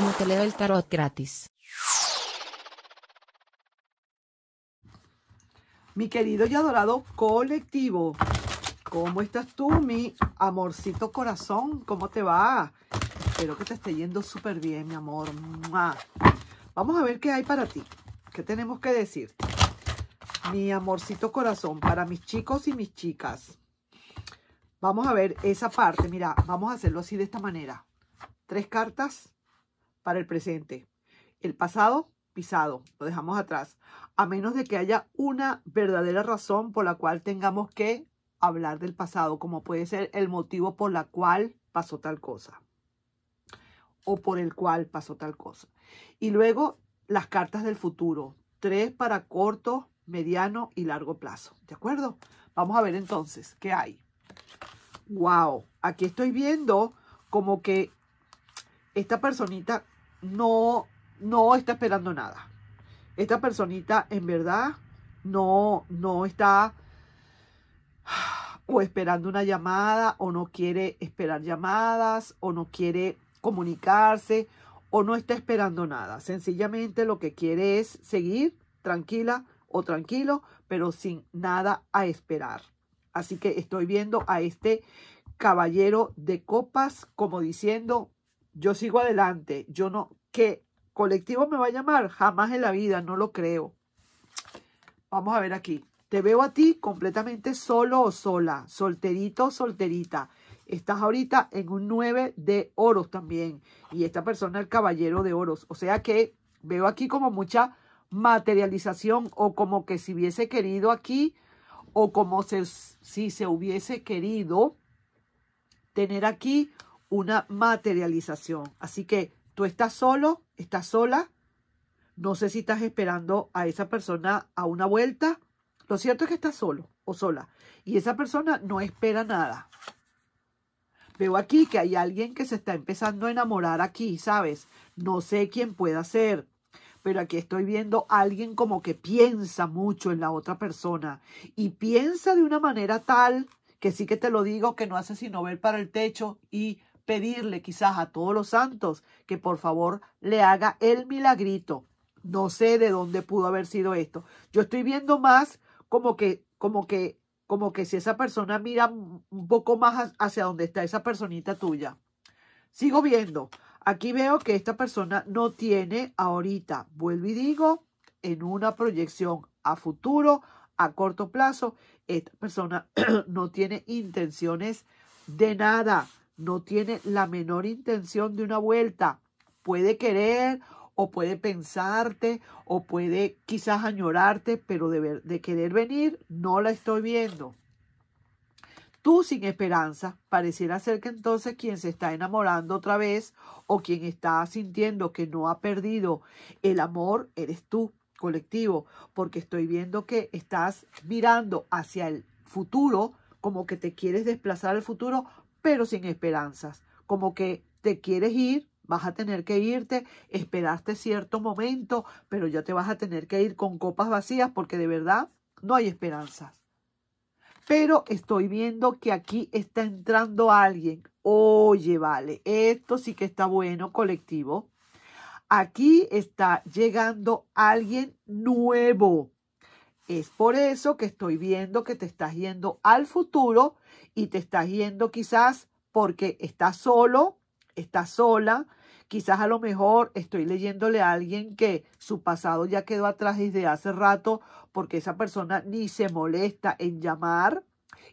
como te leo el tarot gratis. Mi querido y adorado colectivo, ¿cómo estás tú, mi amorcito corazón? ¿Cómo te va? Espero que te esté yendo súper bien, mi amor. Vamos a ver qué hay para ti. ¿Qué tenemos que decir? Mi amorcito corazón, para mis chicos y mis chicas. Vamos a ver esa parte. Mira, vamos a hacerlo así de esta manera. Tres cartas para el presente. El pasado, pisado, lo dejamos atrás, a menos de que haya una verdadera razón por la cual tengamos que hablar del pasado, como puede ser el motivo por la cual pasó tal cosa o por el cual pasó tal cosa. Y luego las cartas del futuro, tres para corto, mediano y largo plazo, ¿de acuerdo? Vamos a ver entonces qué hay. Wow, aquí estoy viendo como que esta personita no, no está esperando nada. Esta personita en verdad no, no está o esperando una llamada o no quiere esperar llamadas o no quiere comunicarse o no está esperando nada. Sencillamente lo que quiere es seguir tranquila o tranquilo, pero sin nada a esperar. Así que estoy viendo a este caballero de copas como diciendo, yo sigo adelante, yo no, que colectivo me va a llamar, jamás en la vida, no lo creo. Vamos a ver aquí, te veo a ti completamente solo o sola, solterito o solterita. Estás ahorita en un 9 de oros también. Y esta persona el caballero de oros. O sea que veo aquí como mucha materialización o como que si hubiese querido aquí o como si se hubiese querido tener aquí una materialización. Así que tú estás solo, estás sola. No sé si estás esperando a esa persona a una vuelta. Lo cierto es que estás solo o sola y esa persona no espera nada. Veo aquí que hay alguien que se está empezando a enamorar aquí, ¿sabes? No sé quién pueda ser, pero aquí estoy viendo a alguien como que piensa mucho en la otra persona y piensa de una manera tal que sí que te lo digo, que no hace sino ver para el techo y pedirle quizás a todos los santos que por favor le haga el milagrito. No sé de dónde pudo haber sido esto. Yo estoy viendo más como que, como que, como que si esa persona mira un poco más hacia dónde está esa personita tuya. Sigo viendo. Aquí veo que esta persona no tiene ahorita, vuelvo y digo, en una proyección a futuro, a corto plazo, esta persona no tiene intenciones de nada no tiene la menor intención de una vuelta. Puede querer o puede pensarte o puede quizás añorarte, pero de, de querer venir no la estoy viendo. Tú sin esperanza, pareciera ser que entonces quien se está enamorando otra vez o quien está sintiendo que no ha perdido el amor, eres tú, colectivo, porque estoy viendo que estás mirando hacia el futuro, como que te quieres desplazar al futuro pero sin esperanzas, como que te quieres ir, vas a tener que irte, esperaste cierto momento, pero ya te vas a tener que ir con copas vacías porque de verdad no hay esperanzas. Pero estoy viendo que aquí está entrando alguien. Oye, vale, esto sí que está bueno, colectivo. Aquí está llegando alguien nuevo es por eso que estoy viendo que te estás yendo al futuro y te estás yendo quizás porque estás solo, estás sola. Quizás a lo mejor estoy leyéndole a alguien que su pasado ya quedó atrás desde hace rato porque esa persona ni se molesta en llamar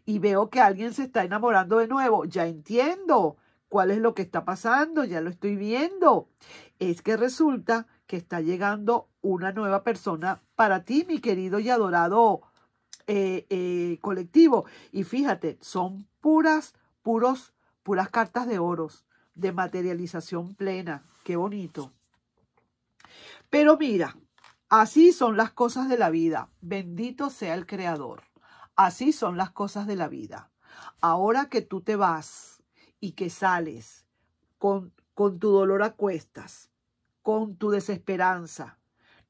y veo que alguien se está enamorando de nuevo. Ya entiendo cuál es lo que está pasando, ya lo estoy viendo. Es que resulta que está llegando una nueva persona para ti, mi querido y adorado eh, eh, colectivo. Y fíjate, son puras, puros, puras cartas de oros, de materialización plena. Qué bonito. Pero mira, así son las cosas de la vida. Bendito sea el Creador. Así son las cosas de la vida. Ahora que tú te vas y que sales con, con tu dolor a cuestas, con tu desesperanza,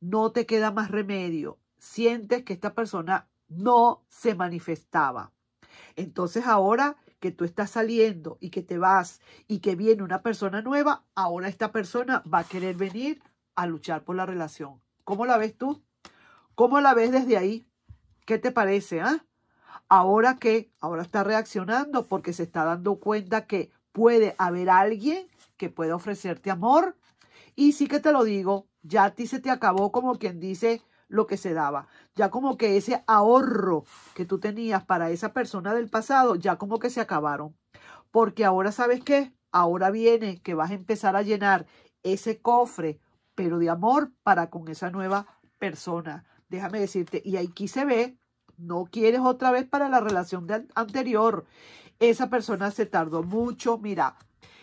no te queda más remedio. Sientes que esta persona no se manifestaba. Entonces ahora que tú estás saliendo y que te vas y que viene una persona nueva, ahora esta persona va a querer venir a luchar por la relación. ¿Cómo la ves tú? ¿Cómo la ves desde ahí? ¿Qué te parece? ah? Ahora que, ahora está reaccionando porque se está dando cuenta que puede haber alguien que pueda ofrecerte amor, y sí que te lo digo, ya a ti se te acabó como quien dice lo que se daba. Ya como que ese ahorro que tú tenías para esa persona del pasado, ya como que se acabaron. Porque ahora sabes qué, ahora viene que vas a empezar a llenar ese cofre, pero de amor para con esa nueva persona. Déjame decirte, y aquí se ve, no quieres otra vez para la relación del anterior. Esa persona se tardó mucho, mira,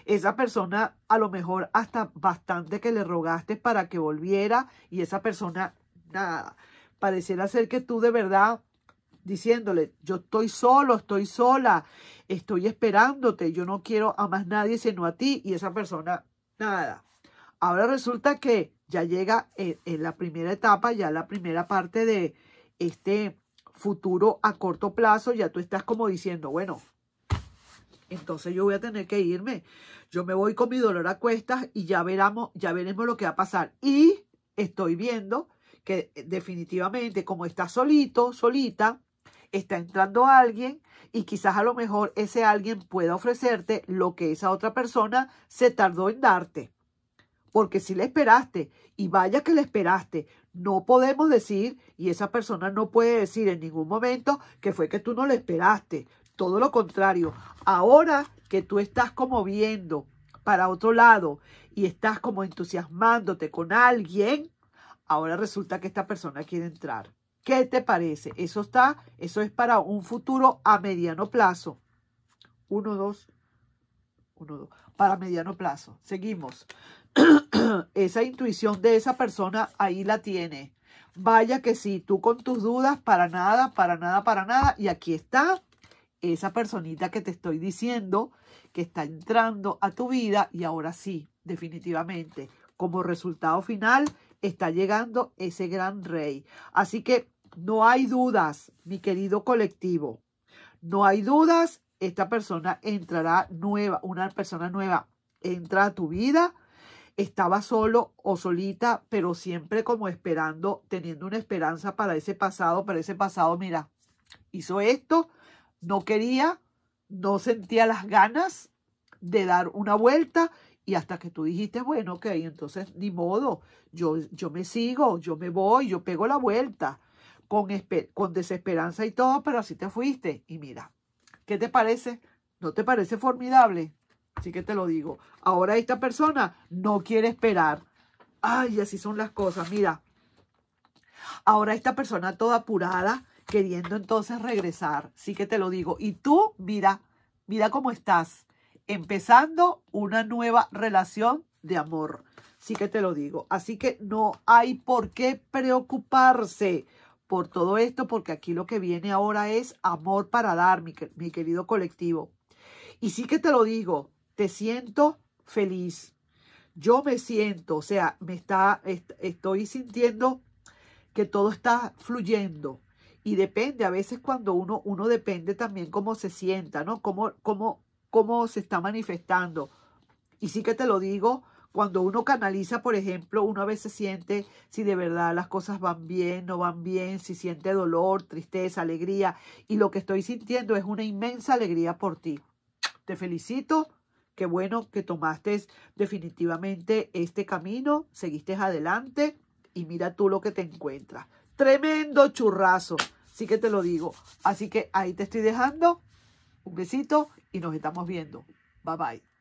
esa persona a lo mejor hasta bastante que le rogaste para que volviera y esa persona nada. Pareciera ser que tú de verdad diciéndole, yo estoy solo, estoy sola, estoy esperándote, yo no quiero a más nadie sino a ti y esa persona nada. Ahora resulta que ya llega en, en la primera etapa, ya la primera parte de este futuro a corto plazo, ya tú estás como diciendo, bueno, entonces yo voy a tener que irme. Yo me voy con mi dolor a cuestas y ya veremos, ya veremos lo que va a pasar. Y estoy viendo que eh, definitivamente como está solito, solita, está entrando alguien y quizás a lo mejor ese alguien pueda ofrecerte lo que esa otra persona se tardó en darte. Porque si le esperaste y vaya que le esperaste, no podemos decir y esa persona no puede decir en ningún momento que fue que tú no le esperaste. Todo lo contrario, ahora que tú estás como viendo para otro lado y estás como entusiasmándote con alguien, ahora resulta que esta persona quiere entrar. ¿Qué te parece? Eso está, eso es para un futuro a mediano plazo. Uno, dos, uno, dos. Para mediano plazo. Seguimos. esa intuición de esa persona ahí la tiene. Vaya que sí, tú con tus dudas, para nada, para nada, para nada. Y aquí está esa personita que te estoy diciendo que está entrando a tu vida y ahora sí, definitivamente, como resultado final, está llegando ese gran rey. Así que no hay dudas, mi querido colectivo. No hay dudas, esta persona entrará nueva, una persona nueva entra a tu vida. Estaba solo o solita, pero siempre como esperando, teniendo una esperanza para ese pasado, para ese pasado, mira, hizo esto, no quería, no sentía las ganas de dar una vuelta y hasta que tú dijiste, bueno, ok, entonces ni modo, yo, yo me sigo, yo me voy, yo pego la vuelta con, con desesperanza y todo, pero así te fuiste. Y mira, ¿qué te parece? ¿No te parece formidable? Así que te lo digo. Ahora esta persona no quiere esperar. Ay, así son las cosas. Mira, ahora esta persona toda apurada queriendo entonces regresar. Sí que te lo digo. Y tú, mira, mira cómo estás. Empezando una nueva relación de amor. Sí que te lo digo. Así que no hay por qué preocuparse por todo esto, porque aquí lo que viene ahora es amor para dar, mi, querido colectivo. Y sí que te lo digo, te siento feliz. Yo me siento, o sea, me está, estoy sintiendo que todo está fluyendo y depende, a veces cuando uno, uno depende también cómo se sienta, ¿no? Cómo, cómo, cómo se está manifestando. Y sí que te lo digo, cuando uno canaliza, por ejemplo, uno a veces siente si de verdad las cosas van bien, no van bien, si siente dolor, tristeza, alegría. Y lo que estoy sintiendo es una inmensa alegría por ti. Te felicito. Qué bueno que tomaste definitivamente este camino, seguiste adelante y mira tú lo que te encuentras. Tremendo churrazo. Así que te lo digo. Así que ahí te estoy dejando. Un besito y nos estamos viendo. Bye bye.